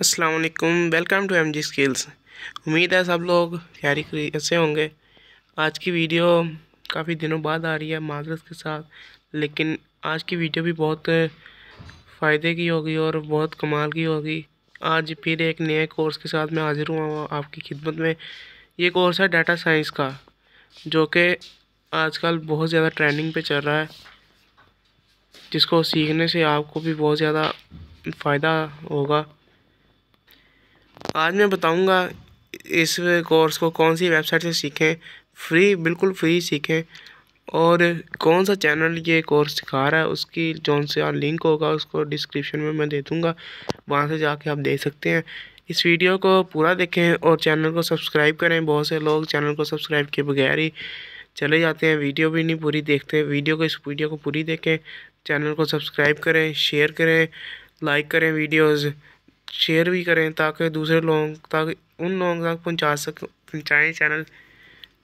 असलकुम welcome to M G skills उम्मीद है सब लोग खैरी ऐसे होंगे आज की वीडियो काफ़ी दिनों बाद आ रही है माजरत के साथ लेकिन आज की वीडियो भी बहुत फ़ायदे की होगी और बहुत कमाल की होगी आज फिर एक नए कोर्स के साथ मैं हाज़िर हुआ हूँ आपकी खिदमत में ये कोर्स है डाटा साइंस का जो कि आजकल बहुत ज़्यादा ट्रेंडिंग पे चल रहा है जिसको सीखने से आपको भी बहुत ज़्यादा फ़ायदा होगा आज मैं बताऊंगा इस कोर्स को कौन सी वेबसाइट से सीखें फ्री बिल्कुल फ्री सीखें और कौन सा चैनल ये कोर्स सिखा रहा है उसकी जौन से लिंक होगा उसको डिस्क्रिप्शन में मैं दे दूँगा वहाँ से जाके आप देख सकते हैं इस वीडियो को पूरा देखें और चैनल को सब्सक्राइब करें बहुत से लोग चैनल को सब्सक्राइब किए बगैर ही चले जाते हैं वीडियो भी नहीं पूरी देखते वीडियो को इस वीडियो को पूरी देखें चैनल को सब्सक्राइब करें शेयर करें लाइक करें वीडियोज़ शेयर भी करें ताकि दूसरे लोगों ताकि उन लोगों तक पहुंचा सक पहुँचाएँ चैनल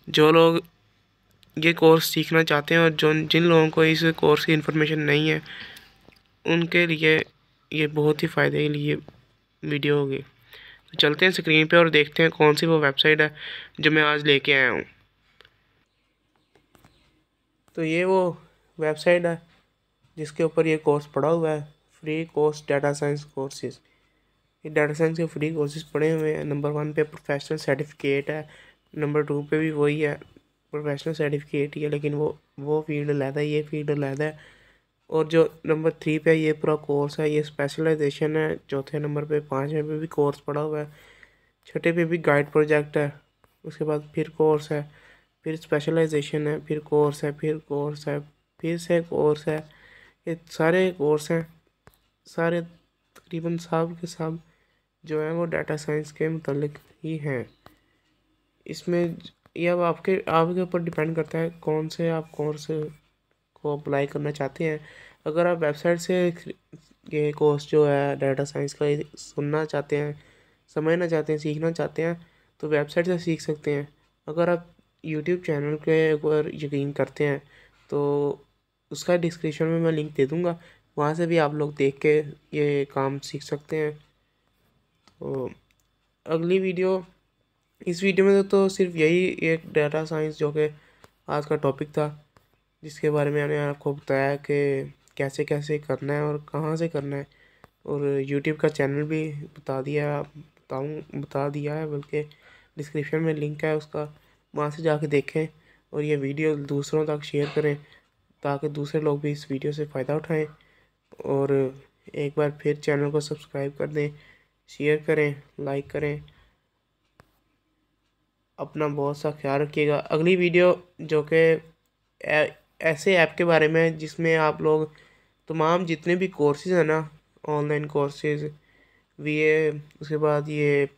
जो लोग ये कोर्स सीखना चाहते हैं और जो जिन लोगों को इस कोर्स की इन्फॉर्मेशन नहीं है उनके लिए ये बहुत ही फ़ायदे के लिए वीडियो होगी तो चलते हैं स्क्रीन पे और देखते हैं कौन सी वो वेबसाइट है जो मैं आज लेके आया हूँ तो ये वो वेबसाइट है जिसके ऊपर ये कोर्स पढ़ा हुआ है free course data science courses ये डाटा साइंस के फ्री कोर्सेज पढ़े हुए हैं नंबर वन पे प्रोफेशनल सर्टिफिकेट है नंबर टू पे भी वही है प्रोफेशनल सर्टिफिकेट ही है लेकिन वो वो फील्ड अलहदा है ये फील्ड अलहदा है और जो नंबर थ्री पे ये पूरा कोर्स है ये स्पेशलाइजेशन है चौथे नंबर पे पाँचवें पे भी कोर्स पड़ा हुआ है छठे पे भी गाइड प्रोजेक्ट है उसके बाद फिर कोर्स है फिर स्पेशलाइजेशन है फिर कोर्स है फिर कोर्स है फिर से कोर्स है ये सारे कोर्स हैं सारे तकरीबन सब के सब जो हैं वो डाटा साइंस के मतलब ही हैं इसमें यह आपके आपके ऊपर डिपेंड करता है कौन से आप कोर्स को अप्लाई करना चाहते हैं अगर आप वेबसाइट से ये कोर्स जो है डाटा साइंस का सुनना चाहते हैं समझना चाहते हैं सीखना चाहते हैं तो वेबसाइट से सीख सकते हैं अगर आप यूट्यूब चैनल के ऊपर यकीन करते हैं तो उसका डिस्क्रिप्शन में मैं लिंक दे दूँगा वहाँ से भी आप लोग देख के ये काम सीख सकते हैं तो अगली वीडियो इस वीडियो में तो सिर्फ यही एक डाटा साइंस जो कि आज का टॉपिक था जिसके बारे में मैंने आपको बताया कि कैसे कैसे करना है और कहाँ से करना है और यूट्यूब का चैनल भी बता दिया है बताऊँ बता दिया है बल्कि डिस्क्रिप्शन में लिंक है उसका वहाँ से जाके देखें और ये वीडियो दूसरों तक शेयर करें ताकि दूसरे लोग भी इस वीडियो से फ़ायदा उठाएं और एक बार फिर चैनल को सब्सक्राइब कर दें शेयर करें लाइक करें अपना बहुत सा ख्याल रखिएगा अगली वीडियो जो कि ऐसे ऐप के बारे में जिसमें आप लोग तमाम जितने भी कोर्सेज हैं ना ऑनलाइन कोर्सेज वी ए उसके बाद ये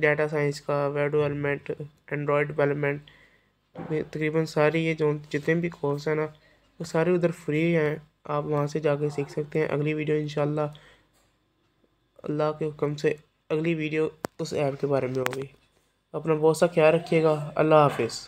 डाटा साइंस का वेब डेवलपमेंट एंड्रॉयड डेवलपमेंट तकरीबन सारे ये जो जितने भी कोर्स हैं ना वो सारे उधर फ्री हैं आप वहाँ से जाके सीख सकते हैं अगली वीडियो इंशाल्लाह अल्लाह के हुक्म से अगली वीडियो उस ऐप के बारे में होगी अपना बहुत सा ख्याल रखिएगा अल्लाह हाफिज़